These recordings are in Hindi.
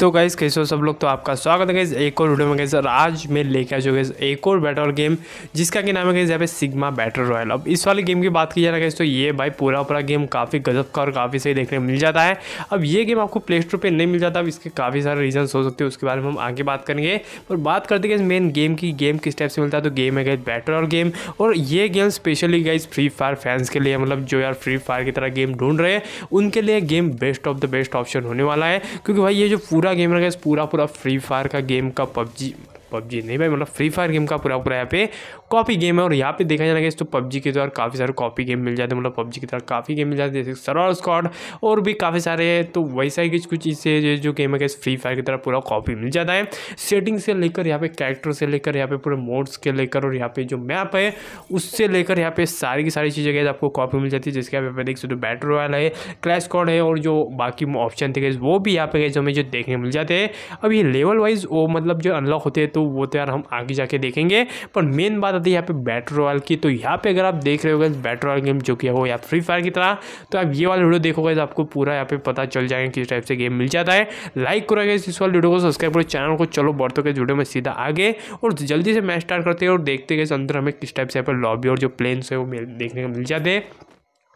तो गाइज कैसे हो सब लोग तो आपका स्वागत है गाइज एक और वीडियो में गई और आज मैं लेके आ जो गई एक और बैटल गेम जिसका कि नाम है गई यहाँ पे सिग्मा बैटल रॉयल अब इस वाले गेम की बात की जाए गई तो ये भाई पूरा पूरा गेम काफ़ी गजब का और काफ़ी सही देखने मिल जाता है अब ये गेम आपको प्ले स्टोर पर नहीं मिल जाता अब इसके काफ़ी सारे रीजन्स हो सकते हैं उसके बारे में हम आगे बात करेंगे और बात करते गए मेन गेम की गेम किस टाइप से मिलता है तो गेम है गई बैटल और गेम और ये game specially guys Free Fire fans के लिए मतलब जो यार फ्री फायर की तरह गेम ढूंढ रहे हैं उनके लिए game best of the best option होने वाला है क्योंकि भाई ये जो पूरा पूरा गेम रखा है पूरा पूरा फ्री फायर का गेम का पबजी पबजी नहीं भाई मतलब फ्री फायर गेम का पूरा पूरा यहाँ पे कॉपी गेम है और यहाँ पे देखा जाएगा इस तो पबजी के द्वारा काफ़ी सारे कॉपी गेम मिल जाते हैं मतलब पबजी की तरह काफ़ी गेम मिल जाते हैं जैसे सरॉल स्कॉड और भी काफ़ी सारे हैं तो वैसा ही कुछ कुछ इससे जो गेम है फ्री फायर की तरह पूरा कॉपी मिल जाता है सेटिंग से लेकर यहाँ पे कैरेक्टर से लेकर यहाँ पे पूरे मोड्स के लेकर और यहाँ पे जो मैप है उससे लेकर यहाँ पे सारी की सारी चीज़ें गए आपको कॉपी मिल जाती है जिसके आप देख सकते हो बैटल रॉयल है क्लैश कॉड है और जो बाकी ऑप्शन थे वो भी यहाँ पे गए जो हमें जो देखने मिल जाते हैं अब ये लेवल वाइज वो मतलब जो अनलॉक होते हैं तो तो वो तो यार हम आगे जाके देखेंगे पर मेन बात आती है यहाँ पे बैट रॉयल की तो यहाँ पे अगर आप देख रहे हो गए बैट रॉयल गेम जो कि हो या फ्री फायर की तरह तो आप ये वाला वीडियो देखोगे तो आपको पूरा यहाँ पे पता चल जाएगा किस टाइप से गेम मिल जाता है लाइक करोगे इस वाले वीडियो को सब्सक्राइब करो चैनल को चलो बढ़ते गए वीडियो में सीधा आगे और जल्दी से मैच स्टार्ट करते हैं और देखते गए अंदर हमें किस टाइप से यहाँ पर लॉबी और जो प्लेन्स है वो देखने को मिल जाते हैं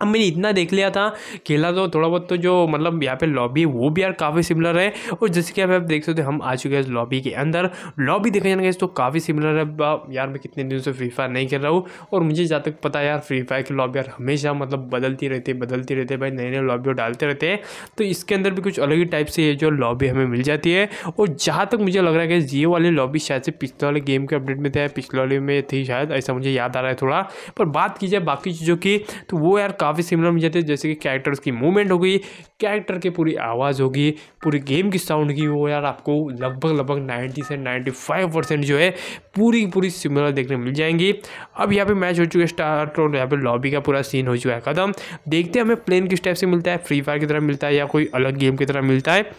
अब मैंने इतना देख लिया था खेला तो थोड़ा बहुत तो जो मतलब यहाँ पे लॉबी है वो भी यार काफ़ी सिमिलर है और जैसे कि आप आप देख सकते हो हम आ चुके हैं इस लॉबी के अंदर लॉबी देखा जाएगा तो काफ़ी सिमिलर है यार मैं कितने दिन से फ्री फायर नहीं खेल रहा हूँ और मुझे जहाँ तक पता है यार फ्री फायर की लॉबी यार हमेशा मतलब बदलती रहती है बदलती रहती है भाई नए नए लॉबी डालते रहते हैं तो इसके अंदर भी कुछ अलग ही टाइप से ये जो लॉबी हमें मिल जाती है और जहाँ तक मुझे लग रहा है कि जियो वाली लॉबी शायद से पिछले वाले गेम के अपडेट में थे पिछले वाले में थी शायद ऐसा मुझे याद आ रहा है थोड़ा पर बात की जाए बाकी चीज़ों की तो वो यार काफ़ी काफ़ी सिमिलर मिल जाते हैं जैसे कि कैरेक्टर्स की मूवमेंट हो गई कैरेक्टर की पूरी आवाज़ होगी पूरी गेम की साउंड की वो यार आपको लगभग लगभग नाइन्टी से नाइन्टी फाइव परसेंट जो है पूरी पूरी सिमिलर देखने मिल जाएंगी अब यहाँ पे मैच हो चुका है स्टार्ट और यहाँ पे लॉबी का पूरा सीन हो चुका है कदम देखते हैं हमें प्लेन किस टाइप से मिलता है फ्री फायर की तरह मिलता है या कोई अलग गेम की तरह मिलता है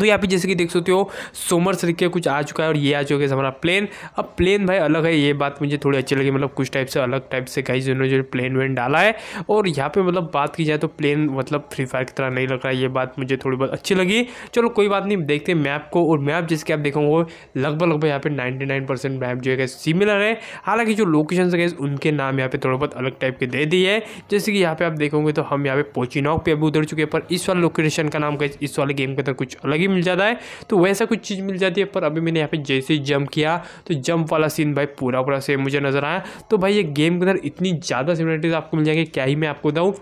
तो यहाँ पे जैसे कि देख सकते हो सोमर सर के कुछ आ चुका है और ये आ चुका है हमारा प्लेन अब प्लेन भाई अलग है ये बात मुझे थोड़ी अच्छी लगी मतलब कुछ टाइप से अलग टाइप से कहीं जिन्होंने जो प्लेन वेन डाला है और यहाँ पे मतलब बात की जाए तो प्लेन मतलब फ्री फायर की तरह नहीं लग रहा है ये बात मुझे थोड़ी बहुत अच्छी लगी चलो कोई बात नहीं देखते मैप को और मैप कि आप देखोगे लगभग लगभग यहाँ पे नाइन्टी नाइन परसेंट मैप जो है सिमिलर है हालांकि जो लोकेशन है उनके नाम यहाँ पे थोड़ा बहुत अलग टाइप के दे दिए है जैसे कि यहाँ पे आप देखोगे तो हम यहाँ पे पोचिनॉक पे अभी उतर चुके हैं पर इस वाले लोकेशन का नाम इस वाले गेम के अंदर कुछ अलग अलग ही मिल जाता है तो वैसा कुछ चीज़ मिल जाती है पर अभी मैंने यहाँ पे जैसे ही जंप किया तो जंप वाला सीन भाई पूरा पूरा सेम मुझे नज़र आया तो भाई ये गेम के अंदर इतनी ज़्यादा सिमिलरिटीज़ आपको मिल जाएंगे क्या ही मैं आपको बताऊँ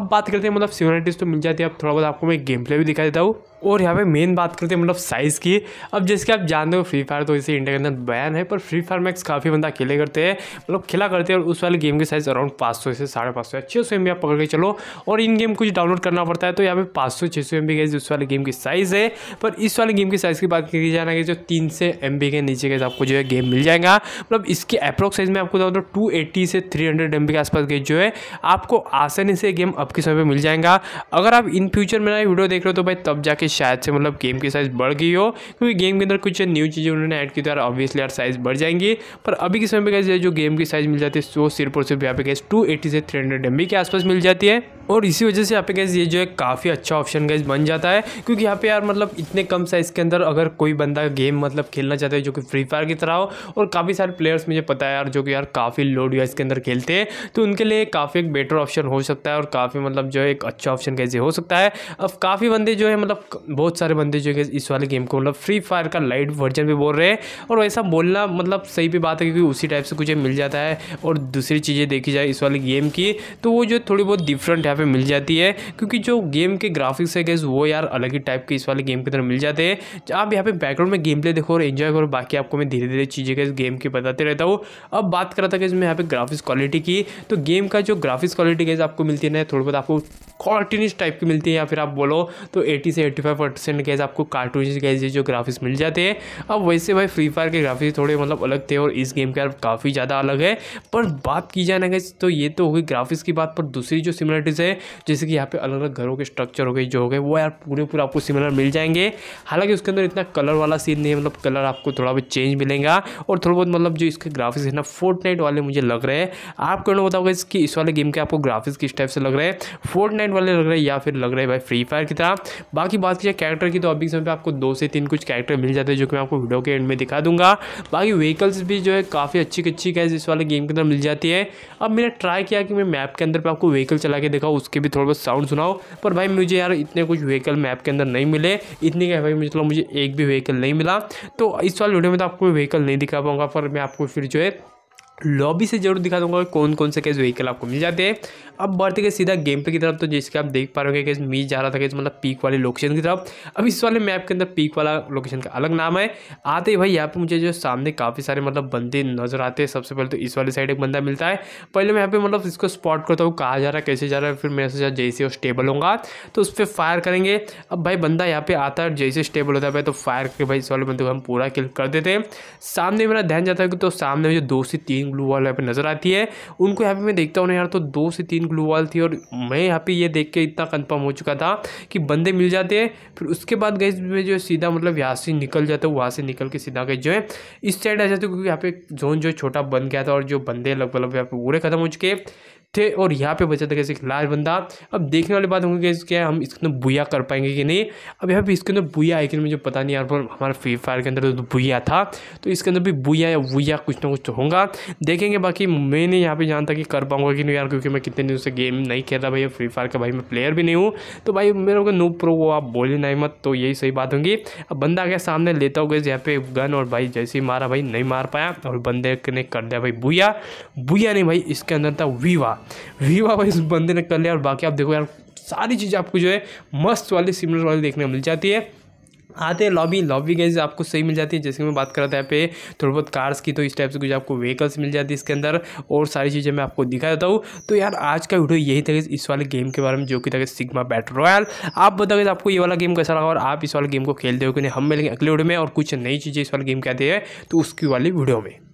अब बात करते हैं मतलब सिमिलरिटीज़ तो मिल जाती है अब थोड़ा बहुत आपको मैं गेम प्ले भी दिखा देता हूँ और यहाँ पे मेन बात करते हैं मतलब साइज़ की अब जैसे कि आप जानते हो फ्री फायर तो इसे इंडिया के अंदर बैन है पर फ्री फायर मैक्स काफ़ी बंदा खेले करते हैं मतलब खेला करते हैं और उस वाले गेम की साइज़ अराउंड पाँच सौ से साढ़े पाँच सौ छः सौ एम आप पकड़ के चलो और इन गेम कुछ डाउनलोड करना पड़ता है तो यहाँ पे पाँच सौ छः सौ एम बी उस वाले गेम की साइज़ है पर इस वाले गेम की साइज़ की बात की जाए ना कि जो तीन से एम के नीचे के आपको जो है गेम मिल जाएगा मतलब इसके अप्रोक्स साइज़ में आपको बताऊँ तो टू एट्टी से थ्री हंड्रेड एम के आसपास के जो है आपको आसानी से गेम अब के समय पर मिल जाएगा अगर आप इन फ्यूचर मेरा वीडियो देख रहे हो तो भाई तब जाके कि शायद से मतलब गेम की साइज़ बढ़ गई हो क्योंकि गेम के अंदर कुछ न्यू चीज़ें उन्होंने ऐड की तो यार ऑब्वियसली यार साइज़ बढ़ जाएंगी पर अभी के समय पर जो गेम की साइज़ मिल जाती है वो सिर्फ और सिर्फ यहाँ पे कैसे टू से थ्री हंड्रेड के आसपास मिल जाती है और इसी वजह से यहाँ पे गैस ये जो है काफ़ी अच्छा ऑप्शन गैस बन जाता है क्योंकि यहाँ पे यार मतलब इतने कम साइज़ के अंदर अगर कोई बंदा गेम मतलब खेलना चाहता है जो कि फ्री फायर की तरह हो और काफ़ी सारे प्लेयर्स मुझे पता है यार जो कि यार काफ़ी लोड या इसके अंदर खेलते हैं तो उनके लिए काफ़ी एक बेटर ऑप्शन हो सकता है और काफ़ी मतलब जो है एक अच्छा ऑप्शन गैस हो सकता है अब काफ़ी बंदे जो है मतलब बहुत सारे बंदे जो है इस वाले गेम को मतलब फ्री फायर का लाइट वर्जन भी बोल रहे हैं और वैसा बोलना मतलब सही भी बात है क्योंकि उसी टाइप से कुछ मिल जाता है और दूसरी चीज़ें देखी जाए इस वाले गेम की तो वो जो थोड़ी बहुत डिफरेंट है यहाँ पे मिल जाती है क्योंकि जो गेम के ग्राफिक्स है गैस वो यार अलग ही टाइप के इस वाले गेम की तरह मिल जाते हैं आप यहाँ पे बैकग्राउंड में गेम प्ले देखो और एंजॉय करो बाकी आपको मैं धीरे धीरे चीज़ें गैस गेम की बताते रहता हूँ अब बात करा था गैस मैं यहाँ पे ग्राफिक्स क्वालिटी की तो गेम का जो ग्राफिक्स क्वालिटी गैस आपको मिलती है ना थोड़ी बहुत आपको कार्टूनिश टाइप की मिलती है या फिर आप बोलो तो 80 से 85 परसेंट गैस आपको कार्टून गैस जो ग्राफिक्स मिल जाते हैं अब वैसे भाई फ्री फायर के ग्राफिक्स थोड़े मतलब अलग थे और इस गेम के यार काफ़ी ज़्यादा अलग है पर बात की जाए ना गैस तो ये तो होगी ग्राफिक्स की बात पर दूसरी जो सिमिलरिटीज़ है जैसे कि यहाँ पे अलग अलग घरों के स्ट्रक्चर हो गए जो हो गए वो यार पूरे पूरे आपको सिमिलर मिल जाएंगे हालांकि उसके अंदर इतना कलर वाला सीन नहीं है मतलब कलर आपको थोड़ा बहुत चेंज मिलेगा और थोड़ा बहुत मतलब जो इसके ग्राफिक्स है ना फोर्ट वाले मुझे लग रहे हैं आप कहना बताओगे कि इस वाले गेम के आपको ग्राफिक्स किस टाइप से लग रहे हैं फोर्ट वाले लग रहे हैं या फिर लग रहे हैं भाई फ्री फायर की तरह बाकी बात की जाए कैरेक्टर की तो अभी समय पर आपको दो से तीन कुछ कैरेक्टर मिल जाते हैं जो कि मैं आपको वीडियो के एंड में दिखा दूंगा बाकी व्हीकल्स भी जो है काफ़ी अच्छी अच्छी गैस इस वाले गेम के अंदर मिल जाती है अब मैंने ट्राई किया कि मैं मैप के अंदर पर आपको व्हीकल चला के दिखाऊँ उसके भी थोड़ा बहुत साउंड सुनाओ पर भाई मुझे यार इतने कुछ व्हीकल मैप के अंदर नहीं मिले इतने क्या भाई मुझे चलो मतलब मुझे एक भी व्हीकल नहीं मिला तो इस वाले वीडियो में तो आपको व्हीकल नहीं दिखा पाऊँगा पर मैं आपको फिर जो है लॉबी से जरूर दिखा दूंगा कौन कौन से कैसे व्हीकल आपको मिल जाते हैं अब बढ़ते गए सीधा गेम पे की तरफ तो जिसके आप देख पा रहे हो कैसे मी जा रहा था कैसे मतलब पीक वाले लोकेशन की तरफ अब इस वाले मैप के अंदर पीक वाला लोकेशन का अलग नाम है आते ही भाई यहाँ पे मुझे जो सामने काफ़ी सारे मतलब बंदे नजर आते हैं सबसे पहले तो इस वाली साइड एक बंदा मिलता है पहले मैं यहाँ पे मतलब इसको स्पॉट करता हूँ कहाँ जा रहा है कैसे जा रहा है फिर मैं सोचा जैसे वो स्टेबल होगा तो उस पर फायर करेंगे अब भाई बंदा यहाँ पे आता है जैसे स्टेबल होता है भाई तो फायर करके भाई इस वाले बंदे को हम पूरा किल कर देते हैं सामने मेरा ध्यान जाता है कि तो सामने मुझे दो से तीन तीन ग्लू वॉल यहाँ पे नज़र आती है उनको यहाँ पे मैं देखता हूँ ना यार तो दो से तीन ग्लू वॉल थी और मैं यहाँ पे ये देख के इतना कन्फर्म हो चुका था कि बंदे मिल जाते हैं फिर उसके बाद गए मैं जो सीधा मतलब यहाँ से निकल जाता हूँ वहाँ से निकल के सीधा गए जो है इस साइड आ जाते क्योंकि यहाँ पे जोन जो छोटा बन गया था और जो बंदे लगभग यहाँ पे पूरे खत्म हो चुके थे और यहाँ पे बचा था कैसे एक लास्ट बंदा अब देखने वाली बात होंगी कैसे क्या हम इसके अंदर बुया कर पाएंगे कि नहीं अब यहाँ पे इसके अंदर बुया है कि मुझे पता नहीं यार पर हमारा फ्री फायर के अंदर तो बुया था तो इसके अंदर भी बुया या बुया कुछ ना कुछ तो होगा देखेंगे बाकी मैंने यहाँ पर जानता कि कर पाऊँगा कि नहीं यार क्योंकि मैं कितने दिनों से गेम नहीं खेल रहा भाई फ्री फायर का भाई मैं प्लेयर भी नहीं हूँ तो भाई मेरे को नो प्रो वो आप बोले नहीं मत तो यही सही बात होंगी अब बंदा आ गया सामने लेता हो गया यहाँ पे गन और भाई जैसे ही मारा भाई नहीं मार पाया और बंदे ने कर दिया भाई बुया बुया नहीं भाई इसके अंदर था वीवा वीवा वाइज बंदे ने कर लिया और बाकी आप देखो यार सारी चीज़ आपको जो है मस्त वाली सिमिलर वाली देखने को मिल जाती है आते हैं लॉबी लॉबी गाइज आपको सही मिल जाती है जैसे मैं बात कर रहा था यहाँ पे थोड़ी बहुत कार्स की तो इस टाइप से कुछ आपको व्हीकल्स मिल जाती है इसके अंदर और सारी चीज़ें मैं आपको दिखा देता हूँ तो यार आज का वीडियो यही था इस वाले गेम के बारे में जो कि था सिग्मा बैट रॉयल आप बताओ आपको ये वाला गेम कैसा लगा और आप इस वाले गेम को खेलते हो कि नहीं हम मिलेंगे अगले वीडियो में और कुछ नई चीज़ें इस वाले गेम के आती है तो उसकी वाली वीडियो में